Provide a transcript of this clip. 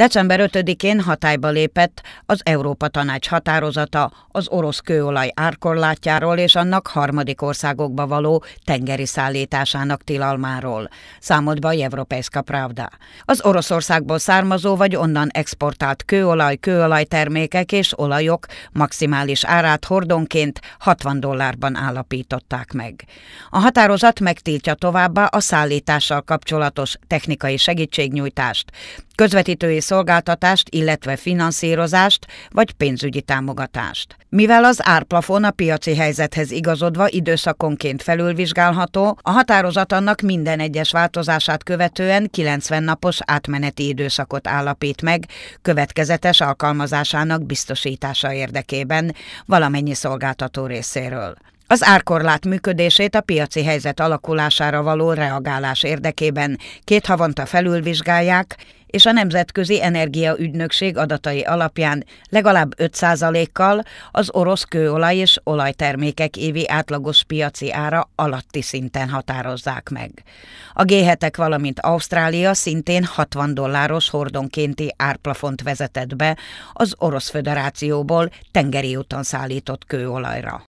December 5-én hatályba lépett az Európa Tanács határozata az orosz kőolaj árkorlátjáról és annak harmadik országokba való tengeri szállításának tilalmáról, számolt be a Evropejska Pravda. Az Oroszországból származó vagy onnan exportált kőolaj, kőolajtermékek és olajok maximális árát hordonként 60 dollárban állapították meg. A határozat megtiltja továbbá a szállítással kapcsolatos technikai segítségnyújtást, közvetítői szolgáltatást, illetve finanszírozást vagy pénzügyi támogatást. Mivel az árplafon a piaci helyzethez igazodva időszakonként felülvizsgálható, a határozat annak minden egyes változását követően 90 napos átmeneti időszakot állapít meg, következetes alkalmazásának biztosítása érdekében valamennyi szolgáltató részéről. Az árkorlát működését a piaci helyzet alakulására való reagálás érdekében két havonta felülvizsgálják, és a Nemzetközi Energiaügynökség adatai alapján legalább 5%-kal az orosz kőolaj és olajtermékek évi átlagos piaci ára alatti szinten határozzák meg. A g valamint Ausztrália szintén 60 dolláros hordonkénti árplafont vezetett be az Orosz Föderációból tengeri úton szállított kőolajra.